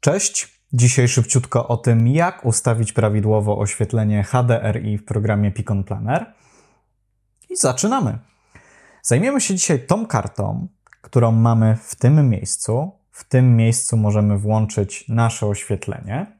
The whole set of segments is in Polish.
Cześć! Dzisiaj szybciutko o tym, jak ustawić prawidłowo oświetlenie HDRI w programie Picon Planner. I zaczynamy! Zajmiemy się dzisiaj tą kartą, którą mamy w tym miejscu. W tym miejscu możemy włączyć nasze oświetlenie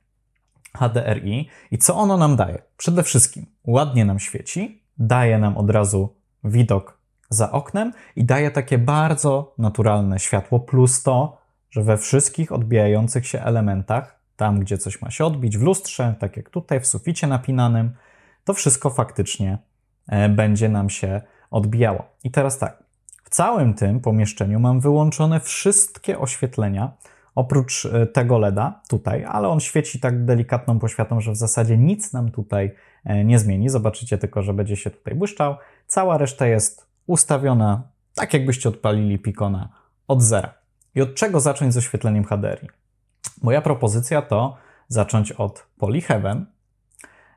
HDRI. I co ono nam daje? Przede wszystkim ładnie nam świeci, daje nam od razu widok za oknem i daje takie bardzo naturalne światło, plus to, że we wszystkich odbijających się elementach, tam gdzie coś ma się odbić, w lustrze, tak jak tutaj, w suficie napinanym, to wszystko faktycznie e, będzie nam się odbijało. I teraz tak, w całym tym pomieszczeniu mam wyłączone wszystkie oświetlenia, oprócz e, tego LEDa tutaj, ale on świeci tak delikatną poświatą, że w zasadzie nic nam tutaj e, nie zmieni. Zobaczycie tylko, że będzie się tutaj błyszczał. Cała reszta jest ustawiona tak, jakbyście odpalili Picona od zera. I od czego zacząć z oświetleniem HDRI? Moja propozycja to zacząć od Polyheaven.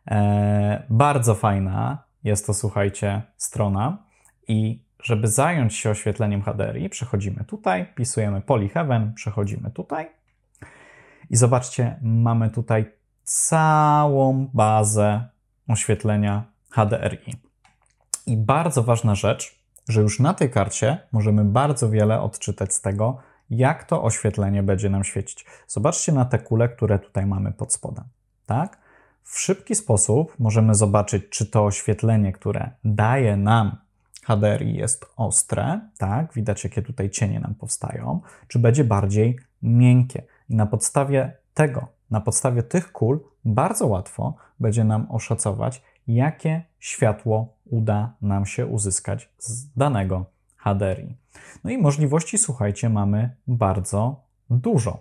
Eee, bardzo fajna jest to, słuchajcie, strona. I żeby zająć się oświetleniem HDRI, przechodzimy tutaj, pisujemy Polyheaven, przechodzimy tutaj. I zobaczcie, mamy tutaj całą bazę oświetlenia HDRI. I bardzo ważna rzecz, że już na tej karcie możemy bardzo wiele odczytać z tego, jak to oświetlenie będzie nam świecić. Zobaczcie na te kule, które tutaj mamy pod spodem. Tak? W szybki sposób możemy zobaczyć, czy to oświetlenie, które daje nam HDRI jest ostre, tak? Widać, jakie tutaj cienie nam powstają, czy będzie bardziej miękkie. I na podstawie tego, na podstawie tych kul, bardzo łatwo będzie nam oszacować, jakie światło uda nam się uzyskać z danego Haderi. No i możliwości, słuchajcie, mamy bardzo dużo.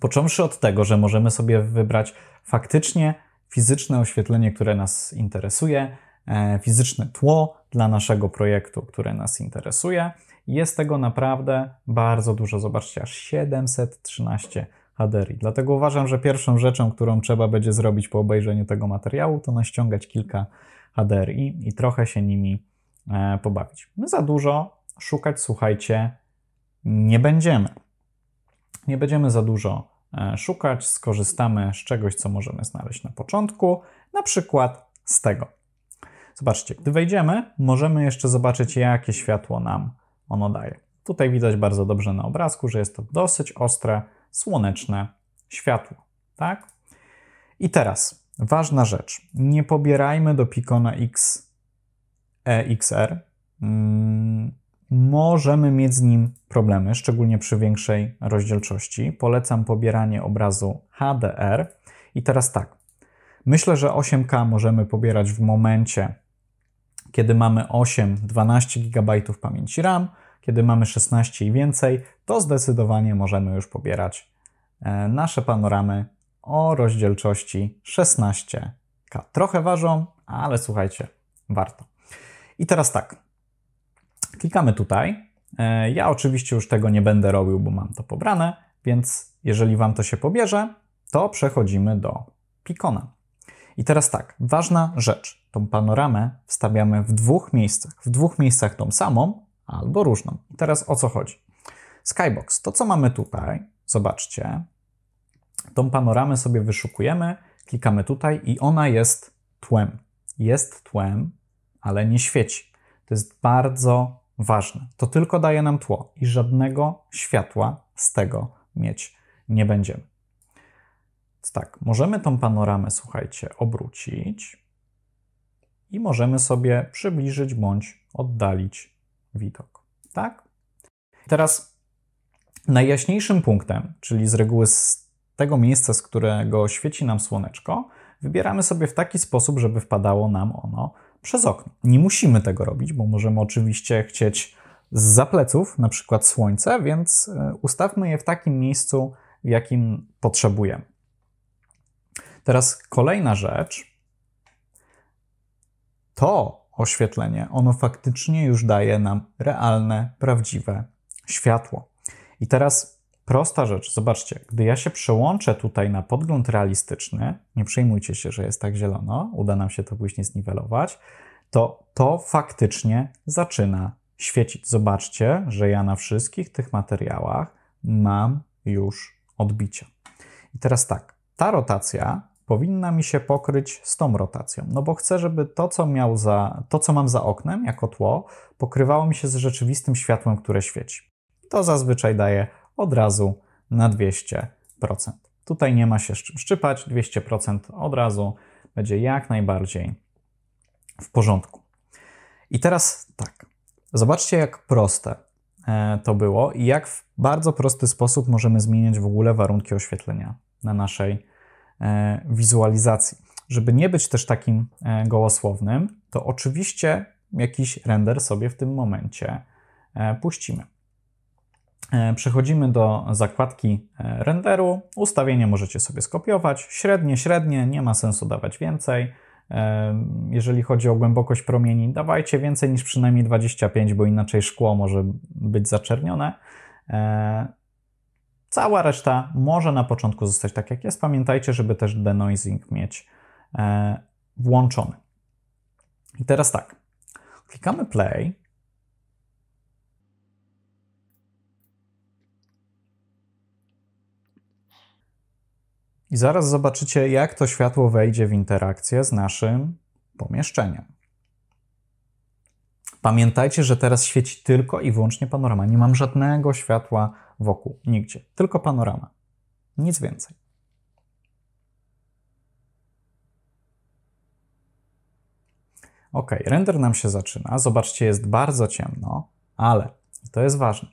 Począwszy od tego, że możemy sobie wybrać faktycznie fizyczne oświetlenie, które nas interesuje, e, fizyczne tło dla naszego projektu, które nas interesuje. Jest tego naprawdę bardzo dużo. Zobaczcie, aż 713 Haderi. Dlatego uważam, że pierwszą rzeczą, którą trzeba będzie zrobić po obejrzeniu tego materiału, to naściągać kilka Haderi i trochę się nimi E, pobawić. My za dużo szukać, słuchajcie, nie będziemy. Nie będziemy za dużo e, szukać, skorzystamy z czegoś, co możemy znaleźć na początku, na przykład z tego. Zobaczcie, gdy wejdziemy, możemy jeszcze zobaczyć, jakie światło nam ono daje. Tutaj widać bardzo dobrze na obrazku, że jest to dosyć ostre, słoneczne światło. Tak? I teraz ważna rzecz. Nie pobierajmy do Pico na X EXR, mm, możemy mieć z nim problemy, szczególnie przy większej rozdzielczości. Polecam pobieranie obrazu HDR. I teraz tak, myślę, że 8K możemy pobierać w momencie, kiedy mamy 8-12 GB pamięci RAM, kiedy mamy 16 i więcej, to zdecydowanie możemy już pobierać e, nasze panoramy o rozdzielczości 16K. Trochę ważą, ale słuchajcie, warto. I teraz tak. Klikamy tutaj. E, ja oczywiście już tego nie będę robił, bo mam to pobrane, więc jeżeli Wam to się pobierze, to przechodzimy do Picona. I teraz tak, ważna rzecz. Tą panoramę wstawiamy w dwóch miejscach. W dwóch miejscach tą samą albo różną. I teraz o co chodzi? Skybox. To, co mamy tutaj, zobaczcie, tą panoramę sobie wyszukujemy, klikamy tutaj i ona jest tłem. Jest tłem ale nie świeci. To jest bardzo ważne. To tylko daje nam tło i żadnego światła z tego mieć nie będziemy. Tak, możemy tą panoramę, słuchajcie, obrócić i możemy sobie przybliżyć bądź oddalić widok. Tak? Teraz najjaśniejszym punktem, czyli z reguły z tego miejsca, z którego świeci nam słoneczko, wybieramy sobie w taki sposób, żeby wpadało nam ono przez okno. Nie musimy tego robić, bo możemy oczywiście chcieć z zapleców, na przykład słońce, więc e, ustawmy je w takim miejscu, w jakim potrzebujemy. Teraz kolejna rzecz. To oświetlenie, ono faktycznie już daje nam realne, prawdziwe światło. I teraz Prosta rzecz, zobaczcie, gdy ja się przełączę tutaj na podgląd realistyczny, nie przejmujcie się, że jest tak zielono, uda nam się to później zniwelować, to to faktycznie zaczyna świecić. Zobaczcie, że ja na wszystkich tych materiałach mam już odbicia. I teraz tak, ta rotacja powinna mi się pokryć z tą rotacją, no bo chcę, żeby to, co, miał za, to, co mam za oknem jako tło, pokrywało mi się z rzeczywistym światłem, które świeci. To zazwyczaj daje od razu na 200%. Tutaj nie ma się z czym szczypać, 200% od razu będzie jak najbardziej w porządku. I teraz tak, zobaczcie jak proste e, to było i jak w bardzo prosty sposób możemy zmieniać w ogóle warunki oświetlenia na naszej e, wizualizacji. Żeby nie być też takim e, gołosłownym, to oczywiście jakiś render sobie w tym momencie puścimy. E, przechodzimy do zakładki e, renderu. Ustawienie możecie sobie skopiować. Średnie, średnie, nie ma sensu dawać więcej. E, jeżeli chodzi o głębokość promieni, dawajcie więcej niż przynajmniej 25, bo inaczej szkło może być zaczernione. Cała reszta może na początku zostać tak jak jest. Pamiętajcie, żeby też denoising mieć włączony. I teraz tak. Klikamy play. I zaraz zobaczycie, jak to światło wejdzie w interakcję z naszym pomieszczeniem. Pamiętajcie, że teraz świeci tylko i wyłącznie panorama. Nie mam żadnego światła wokół, nigdzie. Tylko panorama. Nic więcej. Ok, render nam się zaczyna. Zobaczcie, jest bardzo ciemno, ale to jest ważne.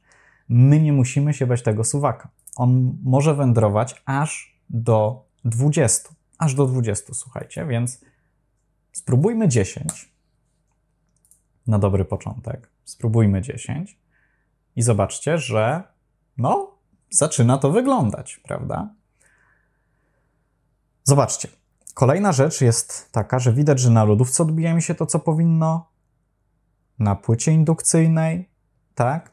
My nie musimy się bać tego suwaka. On może wędrować aż do 20. Aż do 20, słuchajcie, więc spróbujmy 10 na dobry początek. Spróbujmy 10 i zobaczcie, że no, zaczyna to wyglądać, prawda? Zobaczcie. Kolejna rzecz jest taka, że widać, że na lodówce odbija mi się to, co powinno, na płycie indukcyjnej, tak?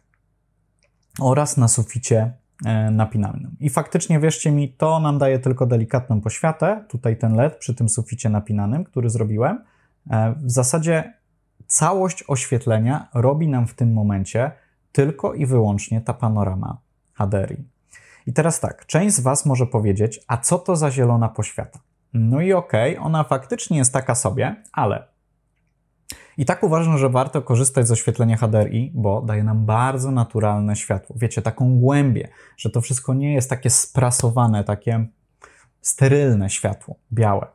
Oraz na suficie E, napinanym I faktycznie, wierzcie mi, to nam daje tylko delikatną poświatę, tutaj ten LED przy tym suficie napinanym, który zrobiłem. E, w zasadzie całość oświetlenia robi nam w tym momencie tylko i wyłącznie ta panorama HDRI. I teraz tak, część z Was może powiedzieć, a co to za zielona poświata? No i okej, okay, ona faktycznie jest taka sobie, ale i tak uważam, że warto korzystać z oświetlenia HDRI, bo daje nam bardzo naturalne światło. Wiecie, taką głębię, że to wszystko nie jest takie sprasowane, takie sterylne światło, białe.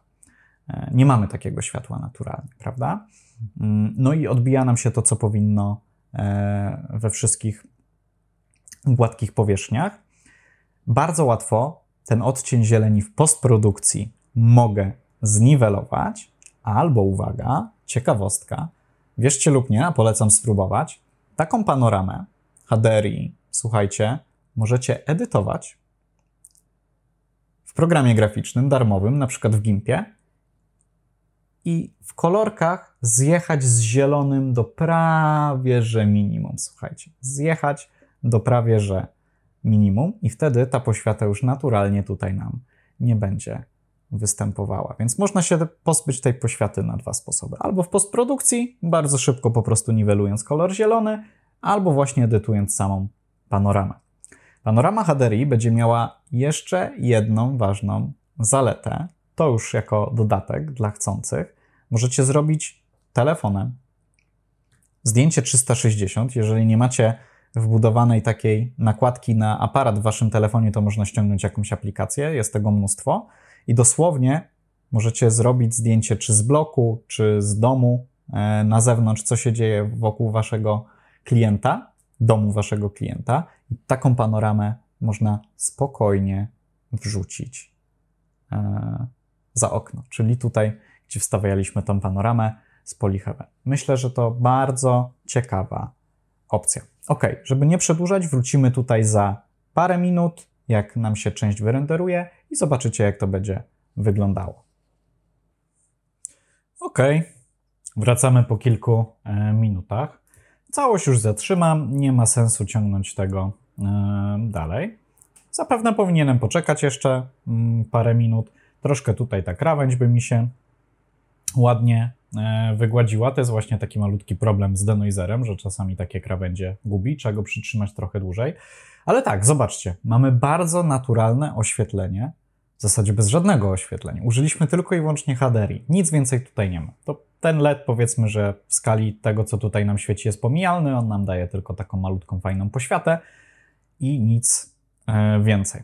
E, nie mamy takiego światła naturalnie, prawda? Mm, no i odbija nam się to, co powinno e, we wszystkich gładkich powierzchniach. Bardzo łatwo ten odcień zieleni w postprodukcji mogę zniwelować, albo uwaga, ciekawostka, wierzcie lub nie, a polecam spróbować, taką panoramę HDRI, słuchajcie, możecie edytować w programie graficznym darmowym, na przykład w GIMPie, i w kolorkach zjechać z zielonym do prawie że minimum. Słuchajcie, zjechać do prawie że minimum, i wtedy ta poświata już naturalnie tutaj nam nie będzie występowała. Więc można się pozbyć tej poświaty na dwa sposoby. Albo w postprodukcji, bardzo szybko po prostu niwelując kolor zielony, albo właśnie edytując samą panoramę. Panorama HDRI będzie miała jeszcze jedną ważną zaletę. To już jako dodatek dla chcących. Możecie zrobić telefonem. Zdjęcie 360, jeżeli nie macie wbudowanej takiej nakładki na aparat w waszym telefonie, to można ściągnąć jakąś aplikację, jest tego mnóstwo i dosłownie możecie zrobić zdjęcie czy z bloku, czy z domu e, na zewnątrz, co się dzieje wokół waszego klienta, domu waszego klienta, i taką panoramę można spokojnie wrzucić e, za okno, czyli tutaj, gdzie wstawialiśmy tą panoramę z Polyheaven. Myślę, że to bardzo ciekawa opcja. Ok, żeby nie przedłużać, wrócimy tutaj za parę minut jak nam się część wyrenderuje i zobaczycie, jak to będzie wyglądało. Ok, wracamy po kilku e, minutach. Całość już zatrzymam, nie ma sensu ciągnąć tego e, dalej. Zapewne powinienem poczekać jeszcze mm, parę minut. Troszkę tutaj ta krawędź by mi się ładnie E, wygładziła. To jest właśnie taki malutki problem z denoizerem, że czasami takie krawędzie gubi, trzeba go przytrzymać trochę dłużej. Ale tak, zobaczcie, mamy bardzo naturalne oświetlenie, w zasadzie bez żadnego oświetlenia. Użyliśmy tylko i wyłącznie HDRI, nic więcej tutaj nie ma. To ten LED powiedzmy, że w skali tego, co tutaj nam świeci jest pomijalny, on nam daje tylko taką malutką, fajną poświatę i nic e, więcej.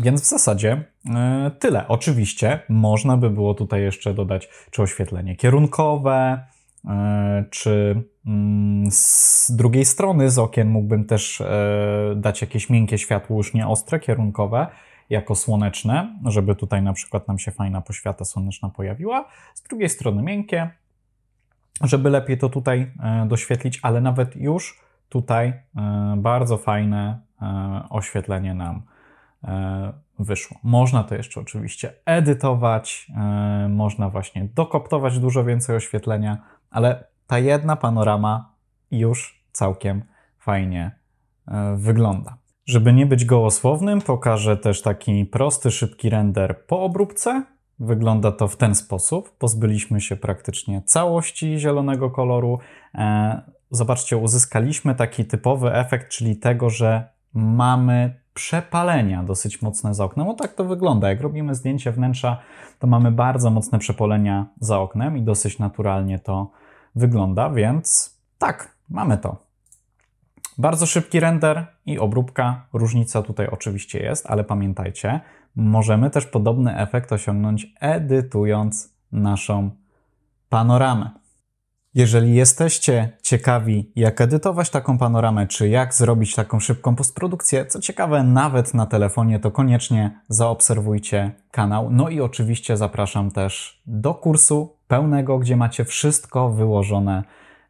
Więc w zasadzie E, tyle. Oczywiście można by było tutaj jeszcze dodać czy oświetlenie kierunkowe, e, czy mm, z drugiej strony z okien mógłbym też e, dać jakieś miękkie światło, już nie ostre, kierunkowe, jako słoneczne, żeby tutaj na przykład nam się fajna poświata słoneczna pojawiła. Z drugiej strony miękkie, żeby lepiej to tutaj doświetlić, ale nawet już tutaj bardzo fajne oświetlenie nam E, wyszło. Można to jeszcze oczywiście edytować, e, można właśnie dokoptować dużo więcej oświetlenia, ale ta jedna panorama już całkiem fajnie e, wygląda. Żeby nie być gołosłownym, pokażę też taki prosty, szybki render po obróbce. Wygląda to w ten sposób. Pozbyliśmy się praktycznie całości zielonego koloru. Zobaczcie, uzyskaliśmy taki typowy efekt, czyli tego, że mamy przepalenia dosyć mocne za oknem. O tak to wygląda. Jak robimy zdjęcie wnętrza, to mamy bardzo mocne przepalenia za oknem i dosyć naturalnie to wygląda, więc tak, mamy to. Bardzo szybki render i obróbka. Różnica tutaj oczywiście jest, ale pamiętajcie, możemy też podobny efekt osiągnąć edytując naszą panoramę. Jeżeli jesteście ciekawi, jak edytować taką panoramę, czy jak zrobić taką szybką postprodukcję, co ciekawe, nawet na telefonie, to koniecznie zaobserwujcie kanał. No i oczywiście zapraszam też do kursu pełnego, gdzie macie wszystko wyłożone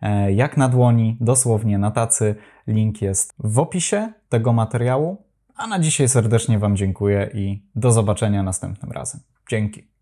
e, jak na dłoni, dosłownie na tacy. Link jest w opisie tego materiału. A na dzisiaj serdecznie Wam dziękuję i do zobaczenia następnym razem. Dzięki.